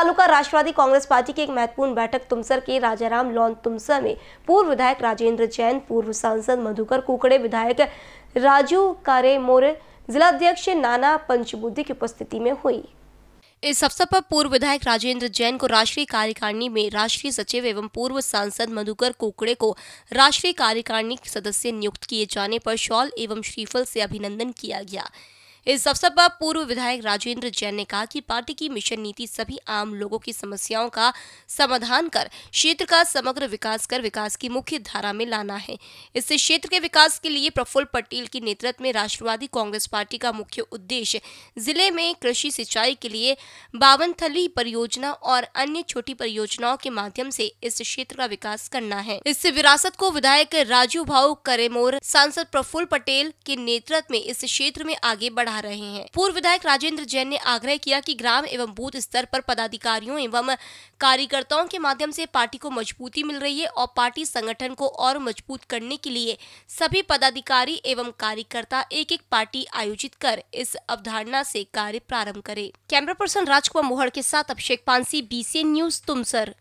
तालुका राष्ट्रवादी Congress party की एक महत्वपूर्ण बैठक तुमसर के राजाराम लॉन तुमसर में पूर्व विधायक राजेंद्र जैन पूर्व सांसद मधुकर कुकड़े विधायक राजू कारे मोरे जिलाध्यक्ष नाना पंचबुद्धि की उपस्थिति में हुई इस अवसर पर पूर्व विधायक राजेंद्र जैन को राष्ट्रीय कार्यकारिणी में राष्ट्रीय सचिव एवं पूर्व सांसद मधुकर कोकड़े को राष्ट्रीय कार्यकारिणी सदस्य नियुक्त किए जाने पर शॉल एवं श्रीफल से अभिनंदन किया गया इस अवसर पर पूर्व विधायक राजेंद्र जैन ने कहा कि पार्टी की मिशन नीति सभी आम लोगों की समस्याओं का समाधान कर क्षेत्र का समग्र विकास कर विकास की मुख्य धारा में लाना है इससे क्षेत्र के विकास के लिए प्रफुल्ल पटेल के नेतृत्व में राष्ट्रवादी कांग्रेस पार्टी का मुख्य उद्देश्य जिले में कृषि सिंचाई के लिए बावन परियोजना और अन्य छोटी परियोजनाओं के माध्यम से इस क्षेत्र का विकास करना है इस विरासत को विधायक राजू भाऊ करेमोर सांसद प्रफुल्ल पटेल के नेतृत्व में इस क्षेत्र में आगे बढ़ा बढ़ा रहे हैं पूर्व विधायक राजेंद्र जैन ने आग्रह किया कि ग्राम एवं बूथ स्तर पर पदाधिकारियों एवं कार्यकर्ताओं के माध्यम से पार्टी को मजबूती मिल रही है और पार्टी संगठन को और मजबूत करने के लिए सभी पदाधिकारी एवं कार्यकर्ता एक एक पार्टी आयोजित कर इस अवधारणा से कार्य प्रारंभ करे कैमरा पर्सन राजकुमार मोहर के साथ अभिषेक पानसी बी न्यूज तुमसर